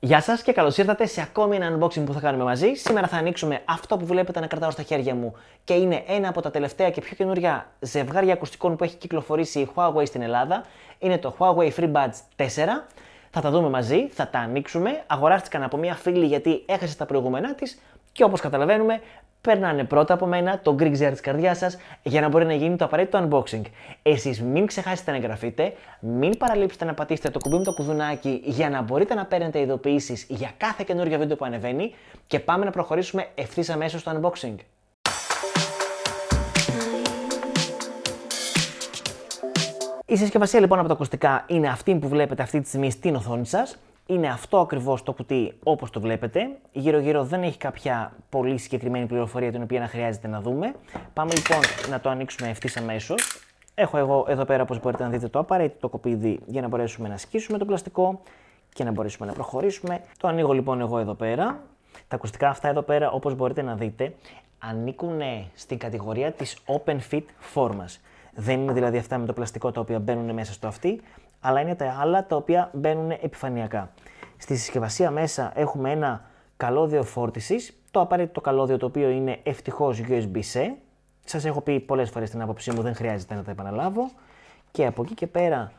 Γεια σας και καλώς ήρθατε σε ακόμη ένα unboxing που θα κάνουμε μαζί. Σήμερα θα ανοίξουμε αυτό που βλέπετε να κρατάω στα χέρια μου και είναι ένα από τα τελευταία και πιο καινούρια ζευγάρια ακουστικών που έχει κυκλοφορήσει η Huawei στην Ελλάδα. Είναι το Huawei FreeBuds 4. Θα τα δούμε μαζί, θα τα ανοίξουμε. Αγοράστηκαν από μία φίλη γιατί έχασε τα προηγούμενά της και όπως καταλαβαίνουμε περνάνε πρώτα από μένα το Greek Zero της καρδιάς σας για να μπορεί να γίνει το απαραίτητο unboxing. Εσείς μην ξεχάσετε να εγγραφείτε, μην παραλείψετε να πατήσετε το κουμπί με το κουδουνάκι για να μπορείτε να παίρνετε ειδοποιήσεις για κάθε καινούργιο βίντεο που ανεβαίνει και πάμε να προχωρήσουμε ευθύς αμέσως στο unboxing. Η συσκευασία λοιπόν από τα ακουστικά είναι αυτή που βλέπετε αυτή τη στιγμή στην οθόνη σας είναι αυτό ακριβώς το κουτί όπως το βλέπετε. Γύρω-γύρω δεν έχει κάποια πολύ συγκεκριμένη πληροφορία την οποία να χρειάζεται να δούμε. Πάμε λοιπόν να το ανοίξουμε ευθύς αμέσως. Έχω εγώ εδώ πέρα, όπως μπορείτε να δείτε, το απαραίτητο κοπίδι για να μπορέσουμε να σκίσουμε το πλαστικό και να μπορέσουμε να προχωρήσουμε. Το ανοίγω λοιπόν εγώ εδώ πέρα. Τα ακουστικά αυτά εδώ πέρα, όπως μπορείτε να δείτε, ανήκουν στην κατηγορία της Open Fit φόρμα. Δεν είναι δηλαδή αυτά με το πλαστικό τα οποία μπαίνουν μέσα στο αυτή, αλλά είναι τα άλλα τα οποία μπαίνουν επιφανειακά. Στη συσκευασία μέσα έχουμε ένα καλώδιο φόρτισης, το απαραίτητο καλώδιο το οποίο είναι ευτυχώς USB-C. Σας έχω πει πολλές φορές την άποψή μου, δεν χρειάζεται να τα επαναλάβω. Και από εκεί και πέρα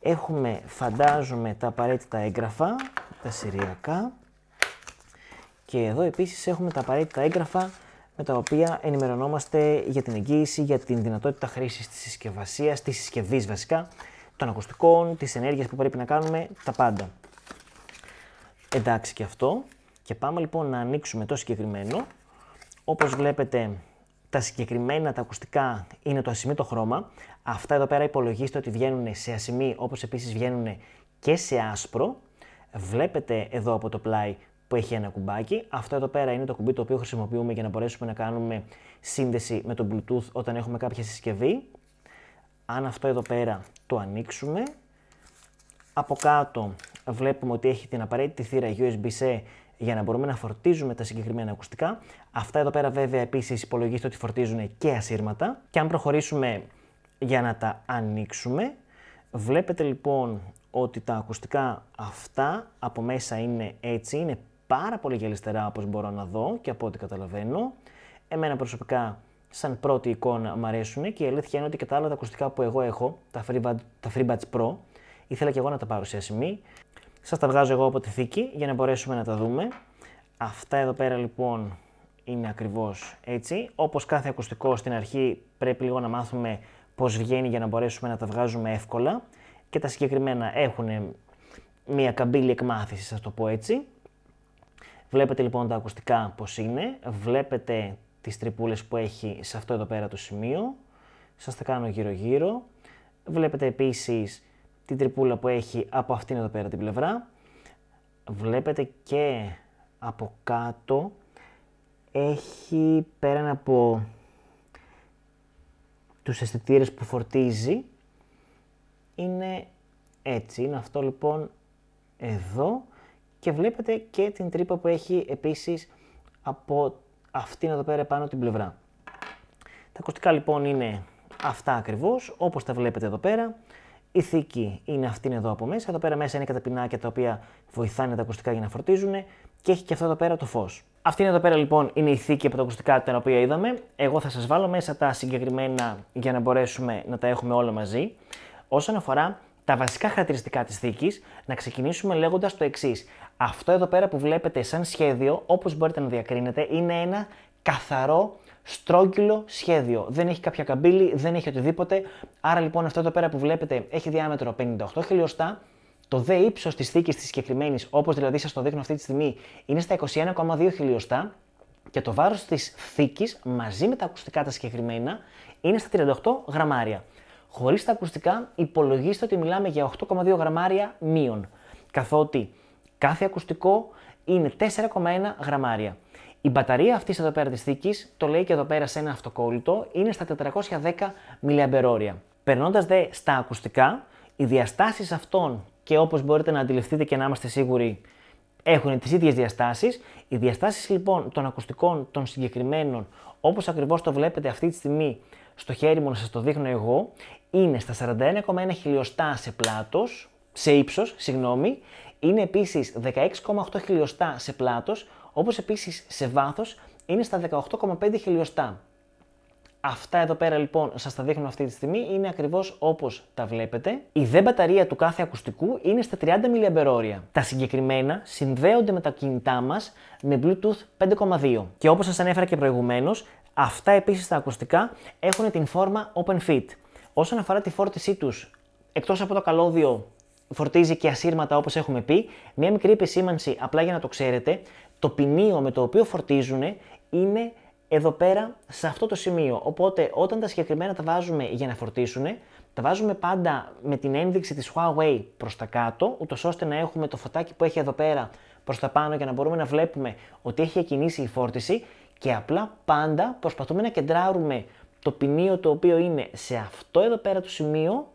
έχουμε, φαντάζομαι, τα απαραίτητα έγγραφα, τα σηριακά. Και εδώ επίσης έχουμε τα απαραίτητα έγγραφα με τα οποία ενημερωνόμαστε για την εγγύηση, για την δυνατότητα χρήσης της συσκευασίας, της συσκευής βασικά, των ακουστικών, της ενέργειας που πρέπει να κάνουμε, τα πάντα. Εντάξει και αυτό. Και πάμε λοιπόν να ανοίξουμε το συγκεκριμένο. Όπως βλέπετε τα συγκεκριμένα τα ακουστικά είναι το το χρώμα. Αυτά εδώ πέρα υπολογίστε ότι βγαίνουν σε ασημή όπως επίσης βγαίνουν και σε άσπρο. Βλέπετε εδώ από το πλάι που έχει ένα κουμπάκι. Αυτό εδώ πέρα είναι το κουμπί το οποίο χρησιμοποιούμε για να μπορέσουμε να κάνουμε σύνδεση με το Bluetooth όταν έχουμε κάποια συσκευή. Αν αυτό εδώ πέρα το ανοίξουμε, από κάτω βλέπουμε ότι έχει την απαραίτητη θύρα USB-C για να μπορούμε να φορτίζουμε τα συγκεκριμένα ακουστικά. Αυτά εδώ πέρα βέβαια επίσης υπολογίστε ότι φορτίζουν και ασύρματα. Και αν προχωρήσουμε για να τα ανοίξουμε, βλέπετε λοιπόν ότι τα ακουστικά αυτά από μέσα είναι έτσι, είναι πάρα πολύ γελιστερά όπως μπορώ να δω και από ό,τι καταλαβαίνω. Εμένα προσωπικά σαν πρώτη εικόνα μου αρέσουν και η αλήθεια είναι ότι και τα άλλα τα ακουστικά που εγώ έχω, τα FreeBuds, Pro, ήθελα και εγώ να τα σε παρουσιάσω σας τα βγάζω εγώ από τη θήκη για να μπορέσουμε να τα δούμε. Αυτά εδώ πέρα λοιπόν είναι ακριβώς έτσι. Όπως κάθε ακουστικό στην αρχή πρέπει λίγο να μάθουμε πώς βγαίνει για να μπορέσουμε να τα βγάζουμε εύκολα. Και τα συγκεκριμένα έχουν μια καμπύλη εκμάθησης, ας το πω έτσι. Βλέπετε λοιπόν τα ακουστικά πώς είναι. Βλέπετε τις τρυπούλες που έχει σε αυτό εδώ πέρα το σημείο. Σας τα κάνω γύρω γύρω. Βλέπετε επίσης την τρυπούλα που έχει από αυτήν εδώ πέρα την πλευρά. Βλέπετε και από κάτω έχει πέραν από τους αισθητήρες που φορτίζει είναι έτσι. Είναι αυτό λοιπόν εδώ και βλέπετε και την τρύπα που έχει επίσης από αυτήν εδώ πέρα πάνω την πλευρά. Τα ακουστικά λοιπόν είναι αυτά ακριβώς όπως τα βλέπετε εδώ πέρα. Η θήκη είναι αυτήν εδώ από μέσα. Εδώ πέρα μέσα είναι και τα τα οποία βοηθάνε τα ακουστικά για να φορτίζουν και έχει και αυτό εδώ πέρα το φως. Αυτή εδώ πέρα λοιπόν είναι η θήκη από τα ακουστικά την οποία είδαμε. Εγώ θα σας βάλω μέσα τα συγκεκριμένα για να μπορέσουμε να τα έχουμε όλα μαζί. Όσον αφορά τα βασικά χαρακτηριστικά της θήκης, να ξεκινήσουμε λέγοντας το εξής. Αυτό εδώ πέρα που βλέπετε σαν σχέδιο, όπως μπορείτε να διακρίνετε, είναι ένα καθαρό στρόγγυλο σχέδιο. Δεν έχει κάποια καμπύλη, δεν έχει οτιδήποτε. Άρα λοιπόν αυτό εδώ πέρα που βλέπετε έχει διάμετρο 58 χιλιοστά. Το δε ύψος της θήκης της συγκεκριμένης, όπως δηλαδή σας το δείχνω αυτή τη στιγμή, είναι στα 21,2 χιλιοστά. Και το βάρος της θήκης μαζί με τα ακουστικά τα συγκεκριμένα είναι στα 38 γραμμάρια. Χωρίς τα ακουστικά, υπολογίστε ότι μιλάμε για 8,2 γραμμάρια μείον. Καθότι κάθε ακουστικό είναι 4,1 γραμμάρια. Η μπαταρία αυτή εδώ πέρα της θήκης, το λέει και εδώ πέρα σε ένα αυτοκόλλητο, είναι στα 410 mAh. Περνώντας δε στα ακουστικά, οι διαστάσεις αυτών και όπως μπορείτε να αντιληφθείτε και να είμαστε σίγουροι, έχουν τις ίδιες διαστάσεις. Οι διαστάσεις λοιπόν των ακουστικών των συγκεκριμένων, όπως ακριβώς το βλέπετε αυτή τη στιγμή στο χέρι μου να σας το δείχνω εγώ, είναι στα 41,1 χιλιοστά σε πλάτος, σε ύψος, συγγνώμη. Είναι επίσης 16,8 χιλιοστά σε πλάτος, όπως επίσης σε βάθος είναι στα 18,5 χιλιοστά. Αυτά εδώ πέρα λοιπόν σας τα δείχνω αυτή τη στιγμή, είναι ακριβώς όπως τα βλέπετε. Η δε μπαταρία του κάθε ακουστικού είναι στα 30 mAh. Τα συγκεκριμένα συνδέονται με τα κινητά μας με Bluetooth 5.2. Και όπως σας ανέφερα και προηγουμένως, αυτά επίσης τα ακουστικά έχουν την φόρμα Open Fit. Όσον αφορά τη φόρτισή τους, εκτός από το καλώδιο φορτίζει και ασύρματα όπως έχουμε πει, μια μικρή επισήμανση απλά για να το ξέρετε, το ποινίο με το οποίο φορτίζουν είναι εδώ πέρα, σε αυτό το σημείο. Οπότε, όταν τα συγκεκριμένα τα βάζουμε για να φορτίσουν, τα βάζουμε πάντα με την ένδειξη της Huawei προς τα κάτω, ούτως ώστε να έχουμε το φωτάκι που έχει εδώ πέρα προς τα πάνω για να μπορούμε να βλέπουμε ότι έχει κινήσει η φόρτιση και απλά πάντα προσπαθούμε να κεντράρουμε το ποινίο το οποίο είναι σε αυτό εδώ πέρα το σημείο,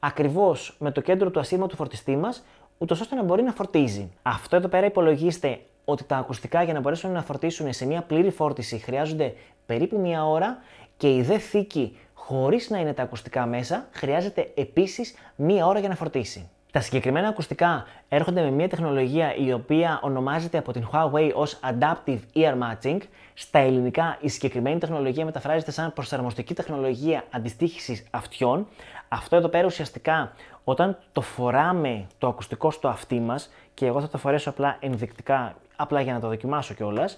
ακριβώς με το κέντρο του ασύρματου φορτιστή μας, ούτως ώστε να μπορεί να φορτίζει. Αυτό εδώ πέρα υπολογίστε ότι τα ακουστικά για να μπορέσουν να φορτίσουν σε μια πλήρη φόρτιση χρειάζονται περίπου μία ώρα και η δε θήκη χωρίς να είναι τα ακουστικά μέσα χρειάζεται επίσης μία ώρα για να φορτίσει. Τα συγκεκριμένα ακουστικά έρχονται με μια τεχνολογία η οποία ονομάζεται από την Huawei ως Adaptive Ear Matching. Στα ελληνικά η συγκεκριμένη τεχνολογία μεταφράζεται σαν προσαρμοστική τεχνολογία αντιστοίχησης αυτιών. Αυτό εδώ πέρα ουσιαστικά όταν το φοράμε το ακουστικό στο αυτί μας και εγώ θα το φορέσω απλά ενδεικτικά απλά για να το δοκιμάσω κιόλας.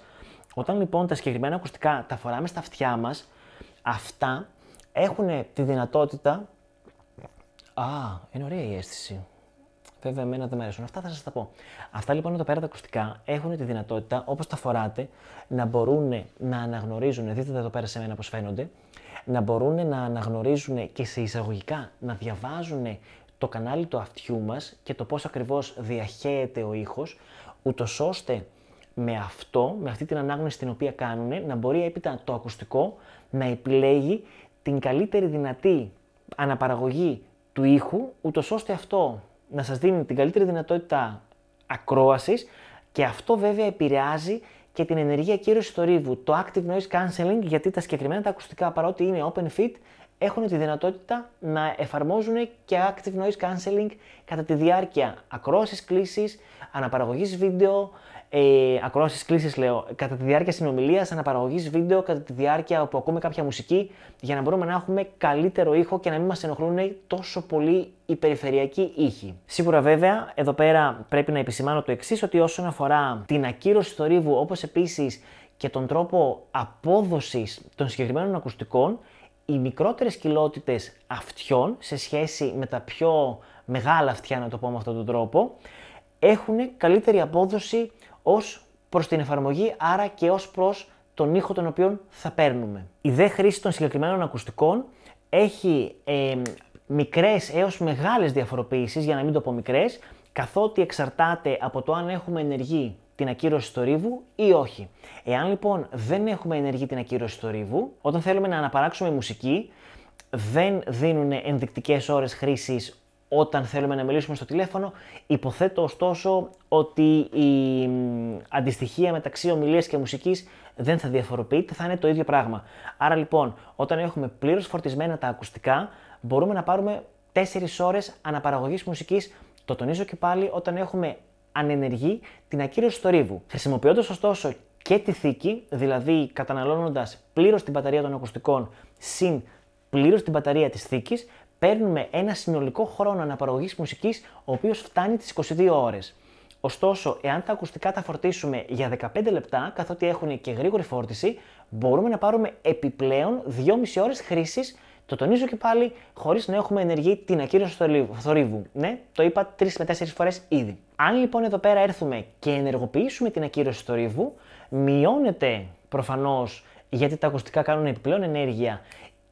Όταν λοιπόν τα συγκεκριμένα ακουστικά τα φοράμε στα αυτιά μας, αυτά έχουν τη δυνατότητα. Α, είναι ωραία η αίσθηση. Βέβαια, εμένα δεν μου αρέσουν. Αυτά θα σας τα πω. Αυτά λοιπόν εδώ πέρα τα ακουστικά έχουν τη δυνατότητα, όπως τα φοράτε, να μπορούν να αναγνωρίζουν. Δείτε εδώ πέρα σε μένα πώς φαίνονται. Να μπορούν να αναγνωρίζουν και σε εισαγωγικά να διαβάζουν το κανάλι του αυτιού μας και το πώς ακριβώς διαχέεται ο ήχος, ούτως ώστε με αυτό, με αυτή την ανάγνωση την οποία κάνουν, να μπορεί έπειτα το ακουστικό να επιλέγει την καλύτερη δυνατή αναπαραγωγή του ήχου, ούτως ώστε αυτό να σας δίνει την καλύτερη δυνατότητα ακρόασης και αυτό βέβαια επηρεάζει και την ενεργεία κύρωσης ρίβου, το active noise cancelling, γιατί τα συγκεκριμένα τα ακουστικά παρότι είναι open fit, έχουν τη δυνατότητα να εφαρμόζουν και active noise cancelling κατά τη διάρκεια ακρόασης κλήσης, αναπαραγωγής βίντεο, ε, ακρόαση κλήση, λέω, κατά τη διάρκεια συνομιλίας, αναπαραγωγής βίντεο, κατά τη διάρκεια που ακούμε κάποια μουσική, για να μπορούμε να έχουμε καλύτερο ήχο και να μην μας ενοχλούν τόσο πολύ οι περιφερειακοί ήχοι. Σίγουρα, βέβαια, εδώ πέρα πρέπει να επισημάνω το εξής, ότι όσον αφορά την ακύρωση θορύβου, όπως επίσης και τον τρόπο απόδοσης των συγκεκριμένων ακουστικών, οι μικρότερες κοιλότητες αυτιών σε σχέση με τα πιο μεγάλα αυτιά, να το πω με αυτόν τον τρόπο, έχουν καλύτερη απόδοση Ως προς την εφαρμογή, άρα και ως προς τον ήχο τον οποίο θα παίρνουμε. Η δε χρήση των συγκεκριμένων ακουστικών έχει ε, μικρές έως μεγάλες διαφοροποιήσεις, για να μην το πω μικρές, καθότι εξαρτάται από το αν έχουμε ενεργή την ακύρωση ρίβου ή όχι. Εάν λοιπόν δεν έχουμε ενεργή την ακύρωση ρίβου, όταν θέλουμε να αναπαράξουμε μουσική, δεν δίνουν ενδεικτικές ώρες χρήσης όταν θέλουμε να μιλήσουμε στο τηλέφωνο. Υποθέτω ωστόσο ότι η αντιστοιχεία μεταξύ ομιλίας και μουσικής δεν θα διαφοροποιείται, θα είναι το ίδιο πράγμα. Άρα λοιπόν, όταν έχουμε πλήρως φορτισμένα τα ακουστικά, μπορούμε να πάρουμε 4 ώρες αναπαραγωγής μουσικής. Το τονίζω και πάλι όταν έχουμε ανενεργή την ακύρωση του ρίβου. Χρησιμοποιώντας ωστόσο και τη θήκη, δηλαδή καταναλώνοντας πλήρως την μπαταρία των ακουστικών συν πλήρως την μπαταρία της θήκης παίρνουμε ένα συνολικό χρόνο αναπαραγωγής μουσικής, ο οποίος φτάνει τις 22 ώρες. Ωστόσο, εάν τα ακουστικά τα φορτίσουμε για 15 λεπτά, καθότι έχουν και γρήγορη φόρτιση, μπορούμε να πάρουμε επιπλέον 2,5 ώρες χρήσης. Το τονίζω και πάλι, χωρίς να έχουμε ενεργή την ακύρωση του θορύβου. Ναι, το είπα 3 με 4 φορές ήδη. Αν λοιπόν εδώ πέρα έρθουμε και ενεργοποιήσουμε την ακύρωση του θορύβου, μειώνεται προφανώς γιατί τα ακουστικά κάνουν επιπλέον ενέργεια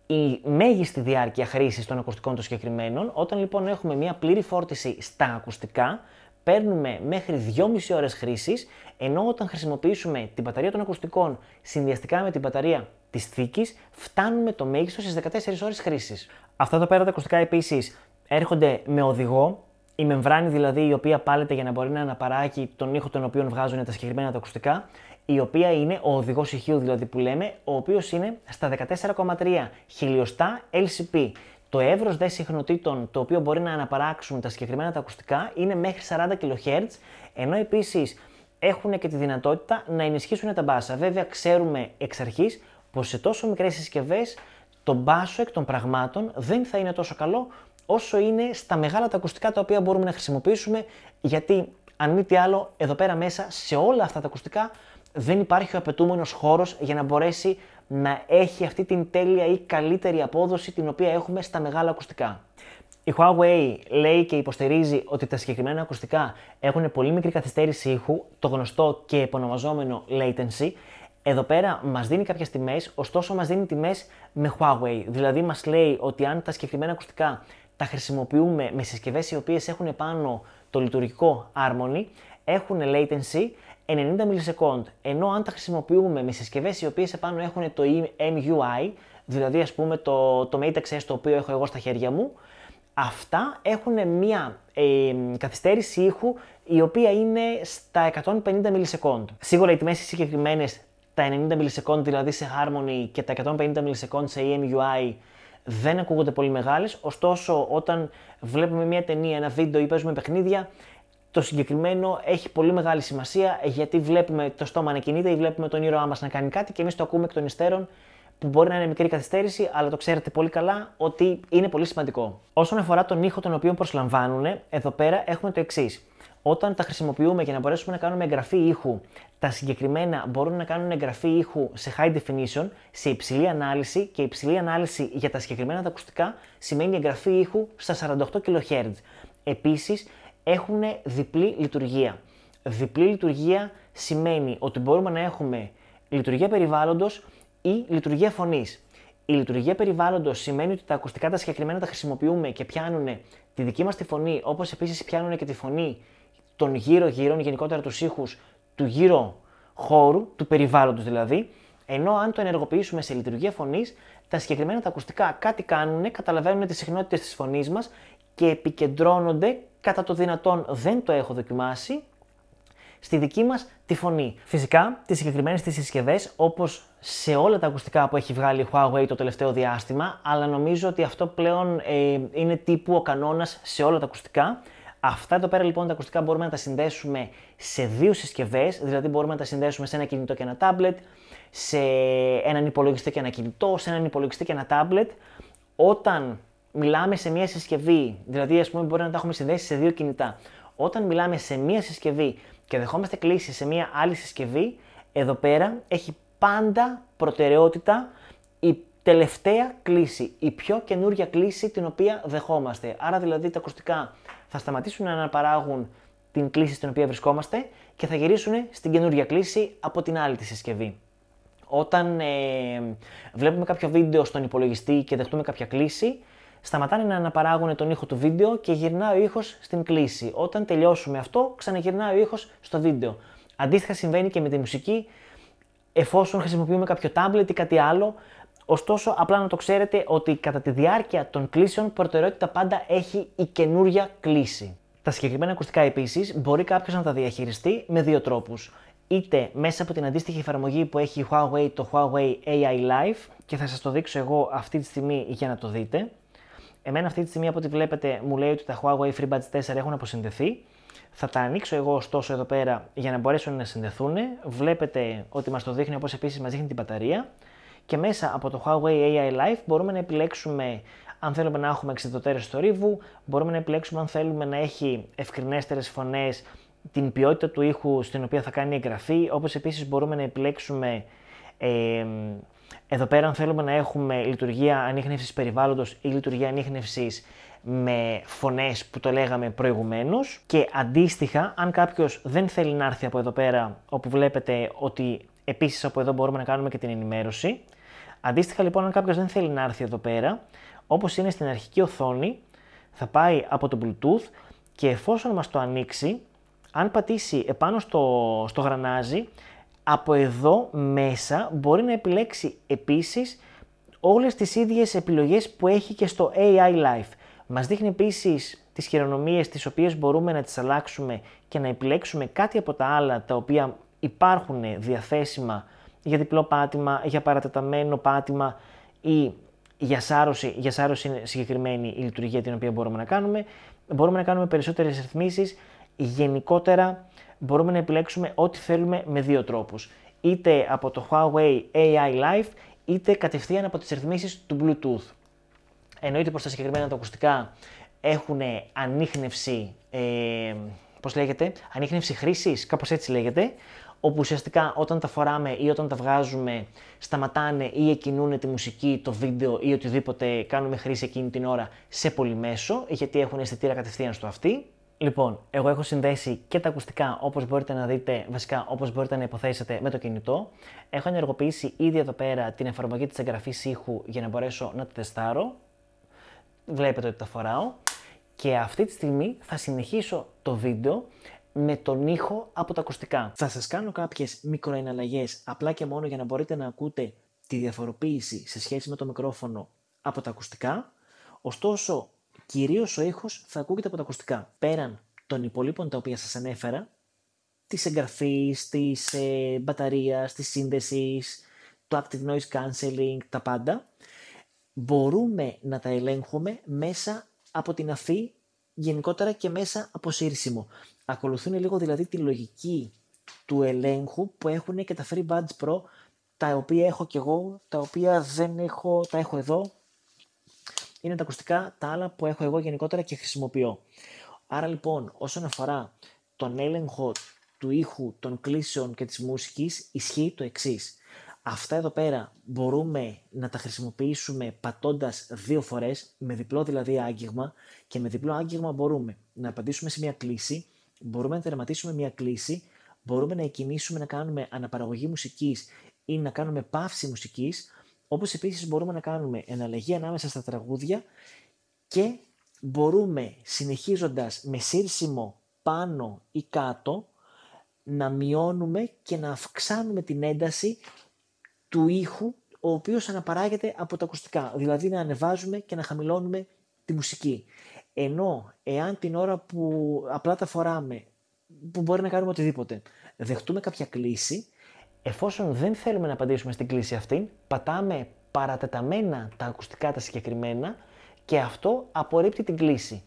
η μέγιστη διάρκεια χρήσης των ακουστικών των συγκεκριμένων. Όταν λοιπόν έχουμε μια πλήρη φόρτιση στα ακουστικά, παίρνουμε μέχρι 2,5 ώρες χρήσης, ενώ όταν χρησιμοποιήσουμε την μπαταρία των ακουστικών συνδυαστικά με την μπαταρία της θήκης, φτάνουμε το μέγιστο στις 14 ώρες χρήσης. Αυτά τα πέρα τα ακουστικά επίσης έρχονται με οδηγό, η μεμβράνη δηλαδή η οποία πάλεται για να μπορεί να αναπαράγει τον ήχο τον οποίο βγάζουν τα συγκεκριμένα τα ακουστικά, η οποία είναι ο οδηγός ηχείου δηλαδή που λέμε, ο οποίος είναι στα 14,3 χιλιοστά LCP. Το εύρος δε συχνοτήτων το οποίο μπορεί να αναπαράξουν τα συγκεκριμένα τα ακουστικά είναι μέχρι 40 kHz, ενώ επίσης έχουν και τη δυνατότητα να ενισχύσουν τα μπάσα. Βέβαια, ξέρουμε εξ αρχής πως σε τόσο μικρές συσκευές το μπάσο εκ των πραγμάτων δεν θα είναι τόσο καλό όσο είναι στα μεγάλα τα ακουστικά τα οποία μπορούμε να χρησιμοποιήσουμε, γιατί αν μη τι άλλο, εδώ πέρα μέσα σε όλα αυτά τα ακουστικά δεν υπάρχει ο απαιτούμενος χώρος για να μπορέσει να έχει αυτή την τέλεια ή καλύτερη απόδοση την οποία έχουμε στα μεγάλα ακουστικά. Η Huawei λέει και υποστηρίζει ότι τα συγκεκριμένα ακουστικά έχουν πολύ μικρή καθυστέρηση ήχου, το γνωστό και επωνομαζόμενο latency. Εδώ πέρα μας δίνει κάποιες τιμές, ωστόσο μας δίνει τιμές με Huawei. Δηλαδή μας λέει ότι αν τα συγκεκριμένα ακουστικά τα χρησιμοποιούμε με συσκευές οι οποίες έχουν πάνω το λειτουργικό Harmony, έχουν latency 90 ms ενώ αν τα χρησιμοποιούμε με συσκευές οι οποίες επάνω έχουν το MUI, δηλαδή ας πούμε το, το Mate το οποίο έχω εγώ στα χέρια μου, αυτά έχουν μια ε, καθυστέρηση ήχου η οποία είναι στα 150 ms Σίγουρα οι τιμές οι συγκεκριμένες τα 90 millisecond δηλαδή σε Harmony και τα 150 millisecond σε EMUI δεν ακούγονται πολύ μεγάλες. Ωστόσο, όταν βλέπουμε μια ταινία, ένα βίντεο ή παίζουμε παιχνίδια, το συγκεκριμένο έχει πολύ μεγάλη σημασία γιατί βλέπουμε το στόμα να κινείται ή βλέπουμε τον ήρωά μας να κάνει κάτι και εμείς το ακούμε εκ των υστέρων που μπορεί να είναι μικρή καθυστέρηση, αλλά το ξέρετε πολύ καλά ότι είναι πολύ σημαντικό. Όσον αφορά τον ήχο τον οποίο προσλαμβάνουν, εδώ πέρα έχουμε το εξής όταν τα χρησιμοποιούμε για να μπορέσουμε να κάνουμε εγγραφή ήχου, τα συγκεκριμένα μπορούν να κάνουν εγγραφή ήχου σε high definition, σε υψηλή ανάλυση και υψηλή ανάλυση για τα συγκεκριμένα τα ακουστικά σημαίνει εγγραφή ήχου στα 48 kHz. Επίσης, έχουν διπλή λειτουργία. Διπλή λειτουργία σημαίνει ότι μπορούμε να έχουμε λειτουργία περιβάλλοντος ή λειτουργία φωνής. Η λειτουργία περιβάλλοντος σημαίνει ότι τα ακουστικά τα συγκεκριμένα τα χρησιμοποιούμε και πιάνουν τη δική μας τη φωνή, όπως επίσης πιάνουν και τη φωνή των γύρω-γύρων, γενικότερα τους ήχους του γύρω χώρου, του περιβάλλοντος δηλαδή, ενώ αν το ενεργοποιήσουμε σε λειτουργία φωνής, τα συγκεκριμένα τα ακουστικά κάτι κάνουν, καταλαβαίνουν τις συχνότητες της φωνής μας και επικεντρώνονται, κατά το δυνατόν δεν το έχω δοκιμάσει, στη δική μας τη φωνή. Φυσικά, τις συγκεκριμένες τις συσκευές, όπως σε όλα τα ακουστικά που έχει βγάλει η Huawei το τελευταίο διάστημα, αλλά νομίζω ότι αυτό πλέον ε, είναι τύπου ο κανόνας σε όλα τα ακουστικά, Αυτά εδώ πέρα λοιπόν τα ακουστικά μπορούμε να τα συνδέσουμε σε δύο συσκευές, δηλαδή μπορούμε να τα συνδέσουμε σε ένα κινητό και ένα τάμπλετ, σε έναν υπολογιστή και ένα κινητό, σε έναν υπολογιστή και ένα τάμπλετ. Όταν μιλάμε σε μία συσκευή, δηλαδή ας πούμε μπορεί να τα έχουμε συνδέσει σε δύο κινητά, όταν μιλάμε σε μία συσκευή και δεχόμαστε κλήση σε μία άλλη συσκευή, εδώ πέρα έχει πάντα προτεραιότητα η τελευταία κλήση, η πιο καινούργια κλήση την οποία δεχόμαστε. Άρα δηλαδή τα ακουστικά θα σταματήσουν να αναπαράγουν την κλίση στην οποία βρισκόμαστε και θα γυρίσουν στην καινούργια κλίση από την άλλη τη συσκευή. Όταν ε, βλέπουμε κάποιο βίντεο στον υπολογιστή και δεχτούμε κάποια κλίση, σταματάνε να αναπαράγουν τον ήχο του βίντεο και γυρνά ο ήχος στην κλίση. Όταν τελειώσουμε αυτό, ξαναγυρνά ο ήχος στο βίντεο. Αντίστοιχα συμβαίνει και με τη μουσική, εφόσον χρησιμοποιούμε κάποιο tablet ή κάτι άλλο, Ωστόσο, απλά να το ξέρετε ότι κατά τη διάρκεια των κλήσεων προτεραιότητα πάντα έχει η καινούρια κλήση. Τα συγκεκριμένα ακουστικά επίσης μπορεί κάποιος να τα διαχειριστεί με δύο τρόπους. Είτε μέσα από την αντίστοιχη εφαρμογή που έχει η Huawei, το Huawei AI Live, και θα σας το δείξω εγώ αυτή τη στιγμή για να το δείτε. Εμένα αυτή τη στιγμή από ό,τι βλέπετε μου λέει ότι τα Huawei FreeBuds 4 έχουν αποσυνδεθεί. Θα τα ανοίξω εγώ ωστόσο εδώ πέρα για να μπορέσουν να συνδεθούν. Βλέπετε ότι μας το δείχνει όπως επίσης μας δείχνει την μπαταρία και μέσα από το Huawei AI Life μπορούμε να επιλέξουμε αν θέλουμε να έχουμε στο θορύβου, μπορούμε να επιλέξουμε αν θέλουμε να έχει ευκρινέστερες φωνές την ποιότητα του ήχου στην οποία θα κάνει εγγραφή, Όπως επίσης μπορούμε να επιλέξουμε ε, εδώ πέρα αν θέλουμε να έχουμε λειτουργία ανείχνευσης περιβάλλοντος ή λειτουργία ανείχνευσης με φωνές που το λέγαμε προηγουμένως. και αντίστοιχα αν κάποιος δεν θέλει να έρθει από εδώ πέρα όπου βλέπετε ότι Επίσης, από εδώ μπορούμε να κάνουμε και την ενημέρωση. Αντίστοιχα, λοιπόν, αν κάποιος δεν θέλει να έρθει εδώ πέρα, όπως είναι στην αρχική οθόνη, θα πάει από το Bluetooth και εφόσον μας το ανοίξει, αν πατήσει επάνω στο, στο γρανάζι, από εδώ μέσα μπορεί να επιλέξει επίσης όλες τις ίδιες επιλογές που έχει και στο AI Life. Μας δείχνει επίσης τις χειρονομίες τις οποίες μπορούμε να τις αλλάξουμε και να επιλέξουμε κάτι από τα άλλα τα οποία υπάρχουν διαθέσιμα για διπλό πάτημα, για παρατεταμένο πάτημα ή για σάρωση, για σάρωση είναι συγκεκριμένη η λειτουργία την οποία μπορούμε να κάνουμε. Μπορούμε να κάνουμε περισσότερες ρυθμίσεις. Γενικότερα μπορούμε να επιλέξουμε ό,τι θέλουμε με δύο τρόπους. Είτε από το Huawei AI Live, είτε κατευθείαν από τις ρυθμίσεις του Bluetooth. Εννοείται πως τα συγκεκριμένα τα ακουστικά έχουν ανείχνευση, ε, πώς λέγεται, ανείχνευση χρήσης, κάπως έτσι λέγεται, όπου ουσιαστικά όταν τα φοράμε ή όταν τα βγάζουμε σταματάνε ή εκκινούν τη μουσική, το βίντεο ή οτιδήποτε κάνουμε χρήση εκείνη την ώρα σε πολυμέσο, γιατί έχουν αισθητήρα κατευθείαν στο αυτή. Λοιπόν, εγώ έχω συνδέσει και τα ακουστικά όπως μπορείτε να δείτε, βασικά όπως μπορείτε να υποθέσετε με το κινητό. Έχω ενεργοποιήσει ήδη εδώ πέρα την εφαρμογή της εγγραφής ήχου για να μπορέσω να τη τεστάρω. Βλέπετε ότι τα φοράω. Και αυτή τη στιγμή θα συνεχίσω το βίντεο με τον ήχο από τα ακουστικά. Θα σας κάνω κάποιες μικροεναλλαγές απλά και μόνο για να μπορείτε να ακούτε τη διαφοροποίηση σε σχέση με το μικρόφωνο από τα ακουστικά. Ωστόσο, κυρίως ο ήχος θα ακούγεται από τα ακουστικά. Πέραν των υπολείπων τα οποία σας ανέφερα, της εγγραφής, της ε, μπαταρίας, της σύνδεσης, το active noise cancelling, τα πάντα, μπορούμε να τα ελέγχουμε μέσα από την αφή γενικότερα και μέσα από σύρσιμο. Ακολουθούν λίγο δηλαδή τη λογική του ελέγχου που έχουν και τα Free Buds Pro, τα οποία έχω και εγώ, τα οποία δεν έχω, τα έχω εδώ. Είναι τα ακουστικά, τα άλλα που έχω εγώ γενικότερα και χρησιμοποιώ. Άρα λοιπόν, όσον αφορά τον έλεγχο του ήχου, των κλήσεων και της μουσικής, ισχύει το εξής. Αυτά εδώ πέρα μπορούμε να τα χρησιμοποιήσουμε πατώντας δύο φορές, με διπλό δηλαδή άγγιγμα και με διπλό άγγιγμα μπορούμε να απαντήσουμε σε μια κλίση μπορούμε να τερματίσουμε μια κλίση, μπορούμε να εκινήσουμε να κάνουμε αναπαραγωγή μουσικής ή να κάνουμε παύση μουσικής, όπως επίσης μπορούμε να κάνουμε εναλλαγή ανάμεσα στα τραγούδια και μπορούμε συνεχίζοντας με σύρσιμο πάνω ή κάτω να μειώνουμε και να αυξάνουμε την ένταση του ήχου ο οποίος αναπαράγεται από τα ακουστικά, δηλαδή να ανεβάζουμε και να χαμηλώνουμε τη μουσική. Ενώ εάν την ώρα που απλά τα φοράμε, που μπορεί να κάνουμε οτιδήποτε, δεχτούμε κάποια κλίση, εφόσον δεν θέλουμε να απαντήσουμε στην κλίση αυτή, πατάμε παρατεταμένα τα ακουστικά τα συγκεκριμένα και αυτό απορρίπτει την κλίση.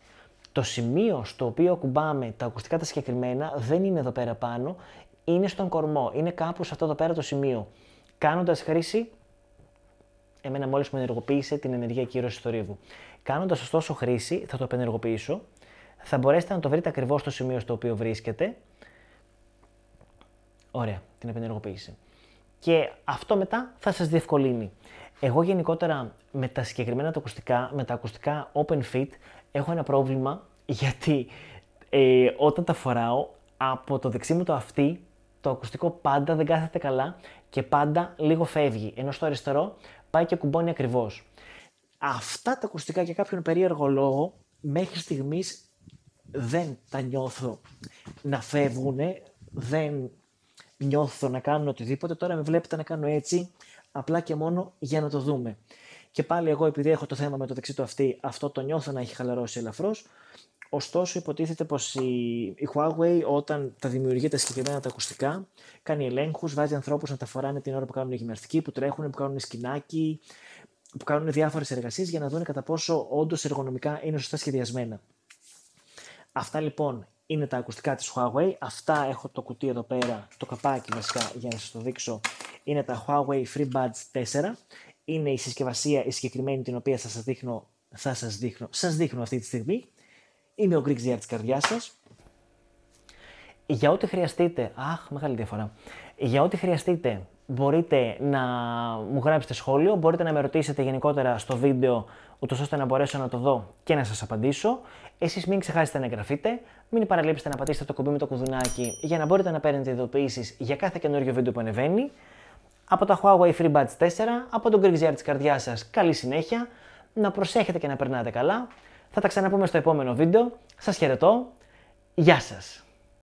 Το σημείο στο οποίο ακουμπάμε τα ακουστικά τα συγκεκριμένα δεν είναι εδώ πέρα πάνω, είναι στον κορμό, είναι κάπου σε αυτό εδώ πέρα το σημείο. Κάνοντας χρήση, εμένα μόλις μου ενεργοποίησε την ενεργειακή κύρωση του θορύβου. Κάνοντας ωστόσο χρήση, θα το επενεργοποιήσω, θα μπορέσετε να το βρείτε ακριβώς στο σημείο στο οποίο βρίσκεται. Ωραία, την επενεργοποίηση. Και αυτό μετά θα σας διευκολύνει. Εγώ γενικότερα με τα συγκεκριμένα τα ακουστικά, με τα ακουστικά open fit, έχω ένα πρόβλημα γιατί ε, όταν τα φοράω από το δεξί μου το αυτί, το ακουστικό πάντα δεν κάθεται καλά και πάντα λίγο φεύγει. Ενώ στο αριστερό πάει και κουμπώνει ακριβώς. Αυτά τα ακουστικά για κάποιον περίεργο λόγο μέχρι στιγμής δεν τα νιώθω να φεύγουν, δεν νιώθω να κάνω οτιδήποτε. Τώρα με βλέπετε να κάνω έτσι, απλά και μόνο για να το δούμε. Και πάλι εγώ επειδή έχω το θέμα με το δεξί του αυτή, αυτό το νιώθω να έχει χαλαρώσει ελαφρώς. Ωστόσο υποτίθεται πως η, η Huawei όταν τα δημιουργεί τα συγκεκριμένα τα ακουστικά κάνει ελέγχους, βάζει ανθρώπους να τα φοράνε την ώρα που κάνουν γυμναστική, που τρέχουν, που κάνουν σκηνάκι, που κάνουν διάφορες εργασίες για να δουν κατά πόσο όντως εργονομικά είναι σωστά σχεδιασμένα. Αυτά λοιπόν είναι τα ακουστικά της Huawei. Αυτά έχω το κουτί εδώ πέρα, το καπάκι βασικά για να σας το δείξω. Είναι τα Huawei FreeBuds 4. Είναι η συσκευασία η συγκεκριμένη την οποία θα σας δείχνω, θα σας δείχνω, σας δείχνω αυτή τη στιγμή. Είναι ο Greek GR της καρδιάς σας. Για ό,τι χρειαστείτε, αχ, μεγάλη διαφορά. Για ό,τι χρειαστείτε μπορείτε να μου γράψετε σχόλιο, μπορείτε να με ρωτήσετε γενικότερα στο βίντεο, ούτως ώστε να μπορέσω να το δω και να σας απαντήσω. Εσείς μην ξεχάσετε να εγγραφείτε, μην παραλείψετε να πατήσετε το κουμπί με το κουδουνάκι για να μπορείτε να παίρνετε ειδοποιήσεις για κάθε καινούριο βίντεο που ανεβαίνει. Από τα Huawei FreeBuds 4, από τον Greek της καρδιάς σας, καλή συνέχεια, να προσέχετε και να περνάτε καλά. Θα τα ξαναπούμε στο επόμενο βίντεο. Σας χαιρετώ. Γεια σας.